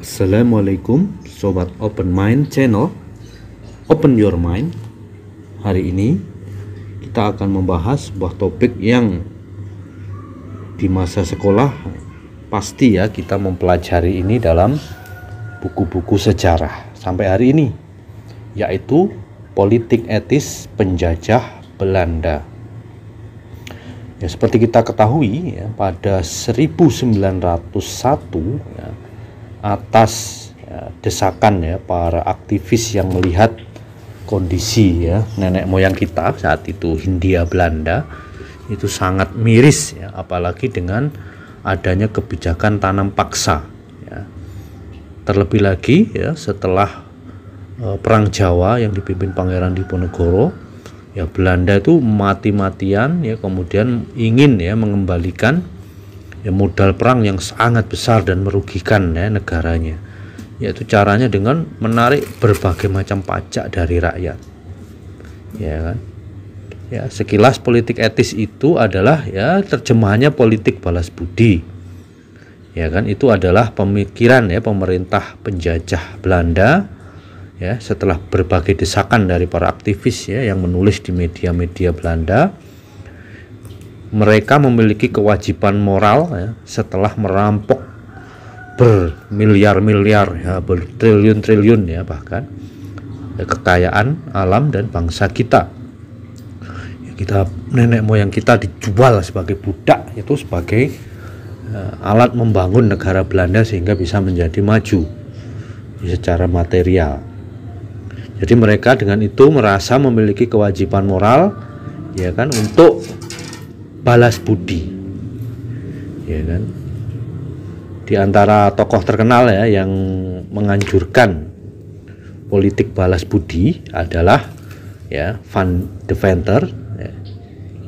Assalamualaikum Sobat Open Mind Channel Open Your Mind Hari ini kita akan membahas sebuah topik yang di masa sekolah pasti ya kita mempelajari ini dalam buku-buku sejarah sampai hari ini yaitu politik etis penjajah Belanda ya seperti kita ketahui ya, pada 1901 ya, atas ya, desakan ya para aktivis yang melihat kondisi ya nenek moyang kita saat itu Hindia Belanda itu sangat miris ya apalagi dengan adanya kebijakan tanam paksa ya. terlebih lagi ya setelah uh, perang Jawa yang dipimpin Pangeran Diponegoro ya Belanda itu mati-matian ya kemudian ingin ya mengembalikan ya modal perang yang sangat besar dan merugikan ya negaranya yaitu caranya dengan menarik berbagai macam pajak dari rakyat ya kan ya sekilas politik etis itu adalah ya terjemahannya politik balas budi ya kan itu adalah pemikiran ya pemerintah penjajah Belanda ya setelah berbagai desakan dari para aktivis ya yang menulis di media-media Belanda mereka memiliki kewajiban moral ya, setelah merampok bermiliar-miliar ya, bertriliun-triliun ya bahkan ya, kekayaan alam dan bangsa kita ya, kita nenek moyang kita dijual sebagai budak itu sebagai uh, alat membangun negara Belanda sehingga bisa menjadi maju ya, secara material jadi mereka dengan itu merasa memiliki kewajiban moral ya kan untuk balas budi ya kan di antara tokoh terkenal ya yang menganjurkan politik balas budi adalah ya Van de Venter ya,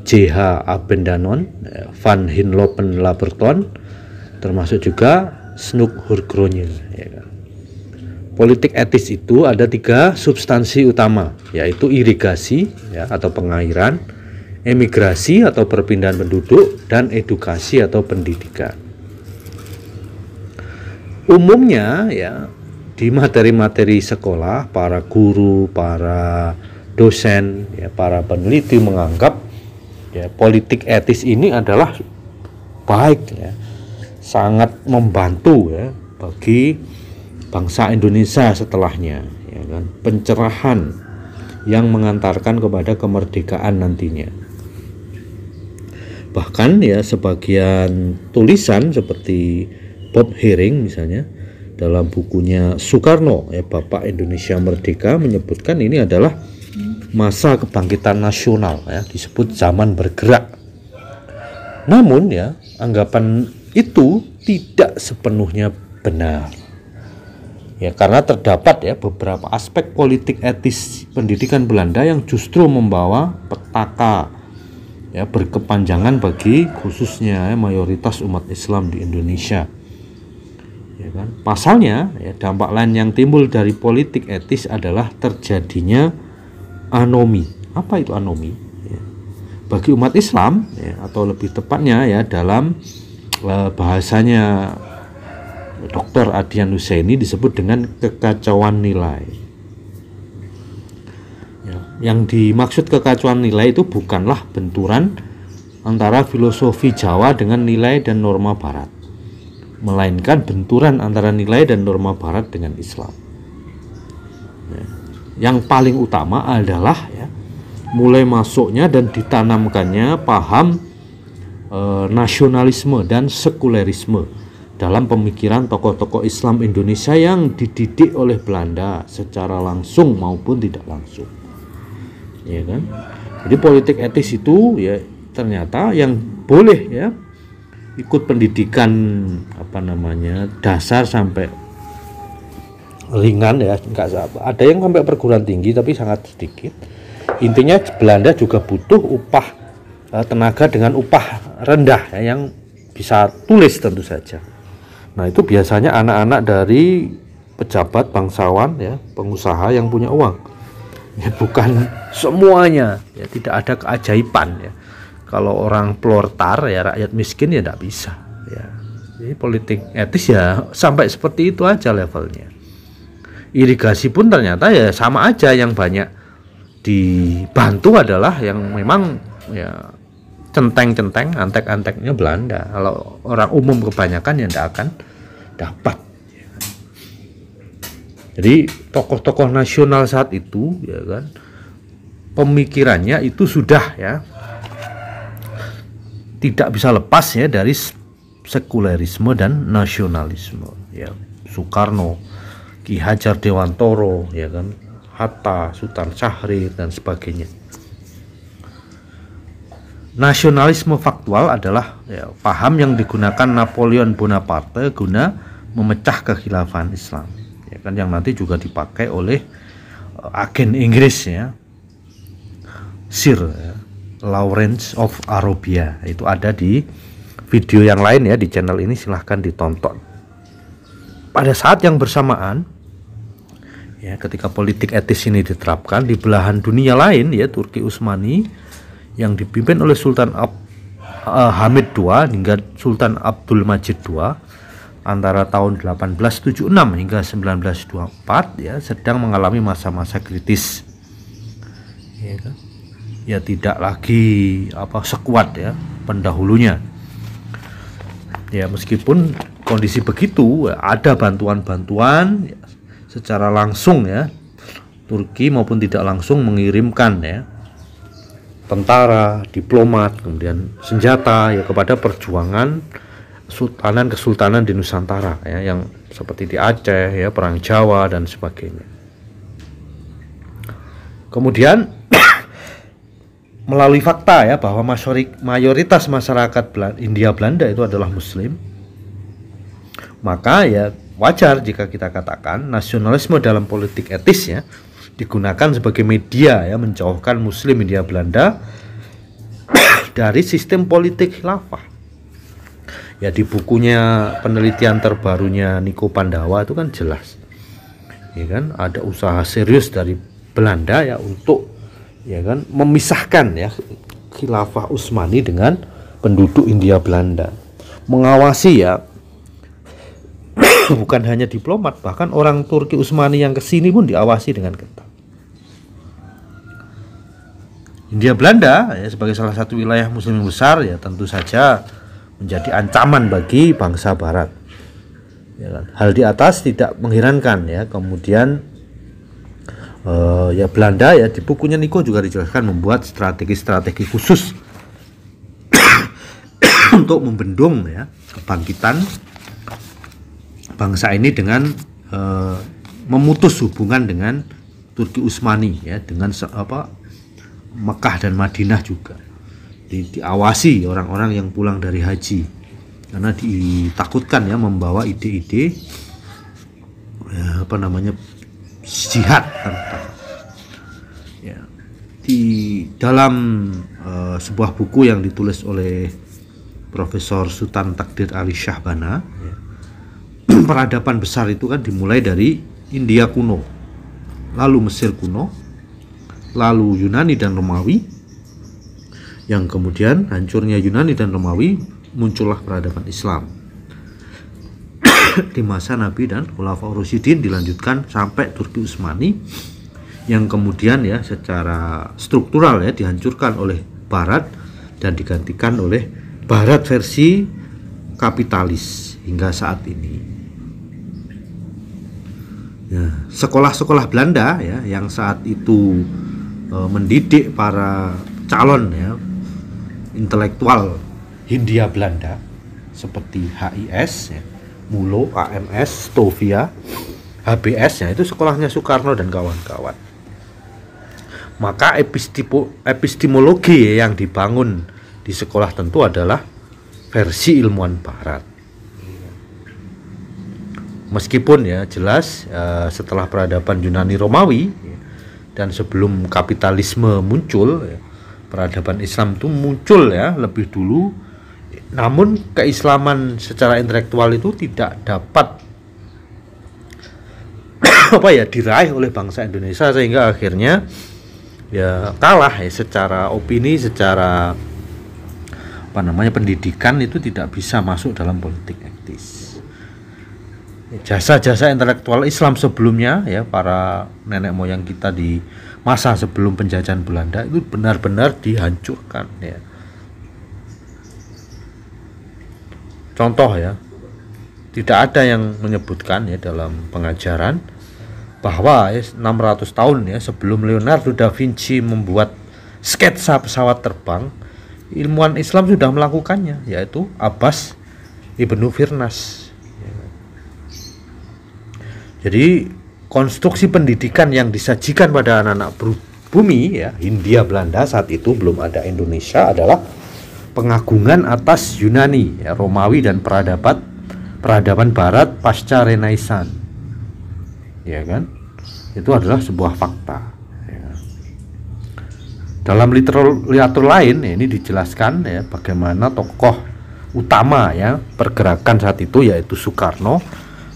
JH Abendanon ya, Van Hinlopen Laberton termasuk juga Snook Hurgronje ya kan? politik etis itu ada tiga substansi utama yaitu irigasi ya, atau pengairan emigrasi atau perpindahan penduduk, dan edukasi atau pendidikan. Umumnya ya di materi-materi sekolah para guru, para dosen, ya para peneliti menganggap ya politik etis ini adalah baik ya sangat membantu ya bagi bangsa Indonesia setelahnya ya kan pencerahan yang mengantarkan kepada kemerdekaan nantinya bahkan ya sebagian tulisan seperti Bob Hering misalnya dalam bukunya Soekarno ya Bapak Indonesia Merdeka menyebutkan ini adalah masa kebangkitan nasional ya disebut zaman bergerak. Namun ya anggapan itu tidak sepenuhnya benar. Ya karena terdapat ya beberapa aspek politik etis pendidikan Belanda yang justru membawa petaka ya berkepanjangan bagi khususnya ya, mayoritas umat Islam di Indonesia. Ya kan? Pasalnya, ya, dampak lain yang timbul dari politik etis adalah terjadinya anomi. Apa itu anomi? Ya. Bagi umat Islam, ya, atau lebih tepatnya ya dalam eh, bahasanya Dokter Adian Husaini disebut dengan kekacauan nilai yang dimaksud kekacauan nilai itu bukanlah benturan antara filosofi Jawa dengan nilai dan norma Barat, melainkan benturan antara nilai dan norma Barat dengan Islam. Ya. Yang paling utama adalah ya, mulai masuknya dan ditanamkannya paham e, nasionalisme dan sekulerisme dalam pemikiran tokoh-tokoh Islam Indonesia yang dididik oleh Belanda secara langsung maupun tidak langsung ya kan jadi politik etis itu ya ternyata yang boleh ya ikut pendidikan apa namanya dasar sampai ringan ya enggak ada yang sampai perguruan tinggi tapi sangat sedikit intinya Belanda juga butuh upah eh, tenaga dengan upah rendah ya, yang bisa tulis tentu saja nah itu biasanya anak-anak dari pejabat bangsawan ya pengusaha yang punya uang ya, bukan semuanya ya tidak ada keajaiban ya kalau orang plortar ya rakyat miskin ya tidak bisa ya jadi politik etis ya sampai seperti itu aja levelnya irigasi pun ternyata ya sama aja yang banyak dibantu adalah yang memang ya centeng-centeng antek-anteknya Belanda kalau orang umum kebanyakan yang tidak akan dapat jadi tokoh-tokoh nasional saat itu ya kan pemikirannya itu sudah ya tidak bisa lepas ya dari sekulerisme dan nasionalisme ya Soekarno, Ki Hajar Dewantoro ya kan Hatta, Sultan Syahrir dan sebagainya. Nasionalisme faktual adalah ya, paham yang digunakan Napoleon Bonaparte guna memecah kekhilafan Islam kan yang nanti juga dipakai oleh eh, agen Inggris ya Sir ya. Lawrence of Arabia itu ada di video yang lain ya di channel ini silahkan ditonton pada saat yang bersamaan ya ketika politik etis ini diterapkan di belahan dunia lain ya Turki Utsmani yang dipimpin oleh Sultan Ab, uh, Hamid II hingga Sultan Abdul Majid II antara tahun 1876 hingga 1924 ya sedang mengalami masa-masa kritis ya, kan? ya, tidak lagi apa sekuat ya pendahulunya ya meskipun kondisi begitu ada bantuan-bantuan ya, secara langsung ya Turki maupun tidak langsung mengirimkan ya tentara, diplomat, kemudian senjata ya kepada perjuangan kesultanan-kesultanan di Nusantara ya yang seperti di Aceh ya perang Jawa dan sebagainya. Kemudian melalui fakta ya bahwa mayoritas masyarakat India Belanda itu adalah muslim. Maka ya wajar jika kita katakan nasionalisme dalam politik etis ya digunakan sebagai media ya menjauhkan muslim India Belanda dari sistem politik khilafah ya di bukunya penelitian terbarunya Niko Pandawa itu kan jelas ya kan ada usaha serius dari Belanda ya untuk ya kan memisahkan ya khilafah Utsmani dengan penduduk India Belanda mengawasi ya bukan hanya diplomat bahkan orang Turki Utsmani yang kesini pun diawasi dengan ketat India Belanda ya sebagai salah satu wilayah muslim besar ya tentu saja menjadi ancaman bagi bangsa Barat. Ya kan? Hal di atas tidak mengherankan ya. Kemudian uh, ya Belanda ya di bukunya Niko juga dijelaskan membuat strategi-strategi khusus untuk membendung ya kebangkitan bangsa ini dengan uh, memutus hubungan dengan Turki Utsmani ya dengan apa Mekah dan Madinah juga di, diawasi orang-orang yang pulang dari haji karena ditakutkan ya membawa ide-ide ya, apa namanya jihad ya di dalam uh, sebuah buku yang ditulis oleh Profesor Sultan Takdir Ali Syahbana ya, peradaban besar itu kan dimulai dari India kuno lalu Mesir kuno lalu Yunani dan Romawi yang kemudian hancurnya Yunani dan Romawi muncullah peradaban Islam di masa Nabi dan Khulafa Rusidin dilanjutkan sampai Turki Utsmani yang kemudian ya secara struktural ya dihancurkan oleh Barat dan digantikan oleh Barat versi kapitalis hingga saat ini. Ya, sekolah-sekolah ya, Belanda ya yang saat itu e, mendidik para calon ya intelektual Hindia Belanda seperti HIS, ya, Mulo, AMS, Tovia, HBS, ya, itu sekolahnya Soekarno dan kawan-kawan. Maka epistipo, epistemologi yang dibangun di sekolah tentu adalah versi ilmuwan Barat. Meskipun ya jelas uh, setelah peradaban Yunani Romawi ya, dan sebelum kapitalisme muncul. Ya, peradaban Islam itu muncul ya lebih dulu namun keislaman secara intelektual itu tidak dapat apa ya diraih oleh bangsa Indonesia sehingga akhirnya ya kalah ya secara opini secara apa namanya pendidikan itu tidak bisa masuk dalam politik etis jasa-jasa intelektual Islam sebelumnya ya para nenek moyang kita di masa sebelum penjajahan Belanda itu benar-benar dihancurkan ya. Contoh ya, tidak ada yang menyebutkan ya dalam pengajaran bahwa ya, 600 tahun ya sebelum Leonardo da Vinci membuat sketsa pesawat terbang, ilmuwan Islam sudah melakukannya yaitu Abbas Ibnu Firnas. Ya. Jadi konstruksi pendidikan yang disajikan pada anak-anak bumi ya Hindia Belanda saat itu belum ada Indonesia adalah pengagungan atas Yunani ya, Romawi dan peradaban peradaban Barat pasca renaisan. ya kan itu adalah sebuah fakta ya kan? dalam literatur lain ya, ini dijelaskan ya bagaimana tokoh utama ya pergerakan saat itu yaitu Soekarno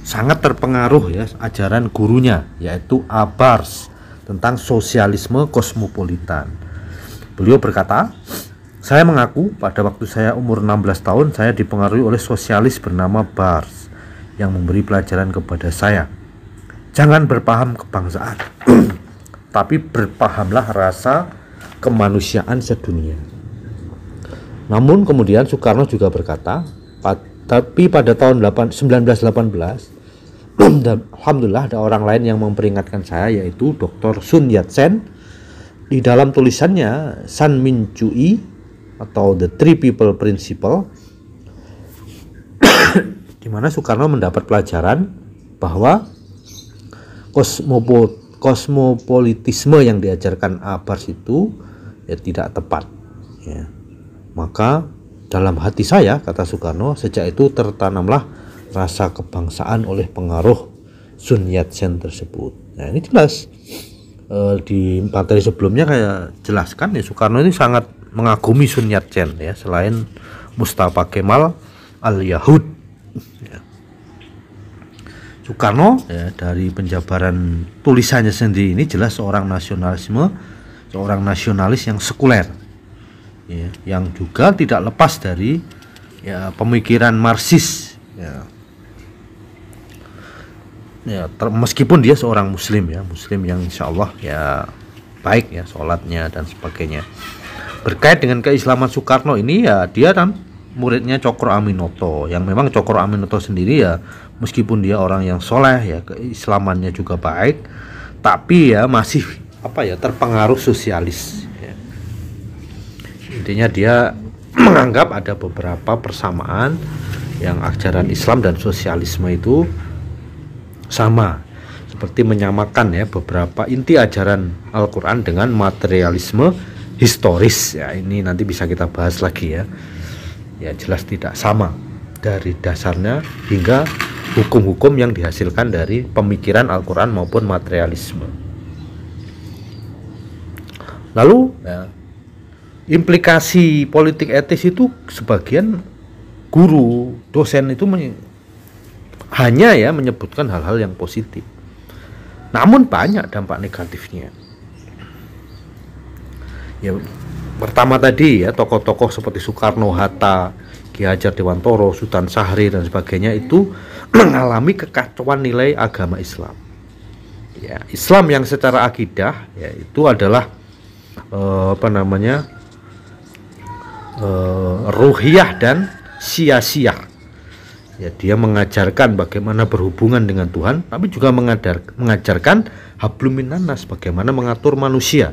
sangat terpengaruh ya ajaran gurunya yaitu Abars tentang sosialisme kosmopolitan. Beliau berkata, saya mengaku pada waktu saya umur 16 tahun saya dipengaruhi oleh sosialis bernama Bars yang memberi pelajaran kepada saya. Jangan berpaham kebangsaan, tapi berpahamlah rasa kemanusiaan sedunia. Namun kemudian Soekarno juga berkata, tapi pada tahun 1918 dan alhamdulillah ada orang lain yang memperingatkan saya yaitu Dr. Sun Yat-sen di dalam tulisannya San Min Chui atau The Three People Principle di mana Soekarno mendapat pelajaran bahwa kosmopo, kosmopolitisme yang diajarkan Abbas itu ya tidak tepat ya. maka dalam hati saya kata Soekarno sejak itu tertanamlah rasa kebangsaan oleh pengaruh Sun Yat-sen tersebut. Nah ini jelas e, di materi sebelumnya kayak jelaskan ya Soekarno ini sangat mengagumi Sun Yat-sen ya selain Mustafa Kemal al Yahud. Ya. Soekarno ya, dari penjabaran tulisannya sendiri ini jelas seorang nasionalisme, seorang nasionalis yang sekuler, ya, yang juga tidak lepas dari ya, pemikiran Marxis. Ya ya ter, meskipun dia seorang muslim ya muslim yang insya Allah ya baik ya sholatnya dan sebagainya berkait dengan keislaman Soekarno ini ya dia kan muridnya Cokro Aminoto yang memang Cokro Aminoto sendiri ya meskipun dia orang yang soleh ya keislamannya juga baik tapi ya masih apa ya terpengaruh sosialis ya. intinya dia menganggap ada beberapa persamaan yang ajaran Islam dan sosialisme itu sama seperti menyamakan ya beberapa inti ajaran Al-Qur'an dengan materialisme historis ya ini nanti bisa kita bahas lagi ya. Ya jelas tidak sama dari dasarnya hingga hukum-hukum yang dihasilkan dari pemikiran Al-Qur'an maupun materialisme. Lalu ya, implikasi politik etis itu sebagian guru, dosen itu hanya ya menyebutkan hal-hal yang positif. Namun banyak dampak negatifnya. Ya, pertama tadi ya tokoh-tokoh seperti Soekarno Hatta, Ki Hajar Dewantoro, Sultan Sahri dan sebagainya itu mengalami kekacauan nilai agama Islam. Ya, Islam yang secara akidah yaitu adalah eh, apa namanya? Eh, ruhiyah dan sia-sia ya dia mengajarkan bagaimana berhubungan dengan Tuhan tapi juga mengadar, mengajarkan habluminanas bagaimana mengatur manusia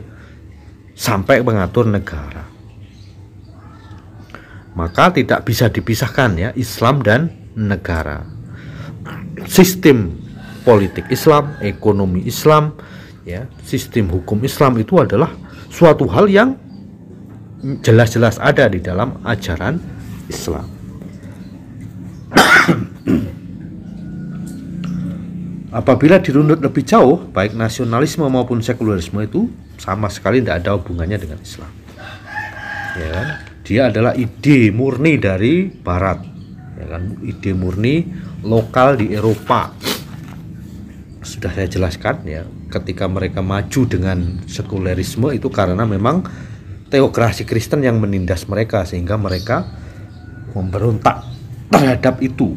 sampai mengatur negara maka tidak bisa dipisahkan ya Islam dan negara sistem politik Islam ekonomi Islam ya sistem hukum Islam itu adalah suatu hal yang jelas-jelas ada di dalam ajaran Islam Apabila dirundut lebih jauh, baik nasionalisme maupun sekulerisme itu sama sekali tidak ada hubungannya dengan Islam. Ya kan? Dia adalah ide murni dari Barat, ya kan? Ide murni lokal di Eropa. Sudah saya jelaskan ya, ketika mereka maju dengan sekulerisme itu karena memang teokrasi Kristen yang menindas mereka sehingga mereka memberontak terhadap itu.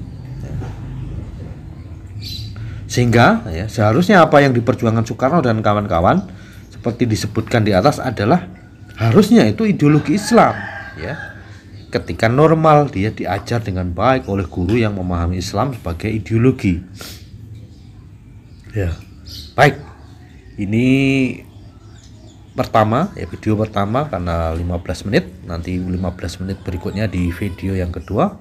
Sehingga ya, seharusnya apa yang diperjuangkan Soekarno dan kawan-kawan seperti disebutkan di atas adalah harusnya itu ideologi Islam ya. Ketika normal dia diajar dengan baik oleh guru yang memahami Islam sebagai ideologi. Ya. Baik. Ini pertama ya video pertama karena 15 menit nanti 15 menit berikutnya di video yang kedua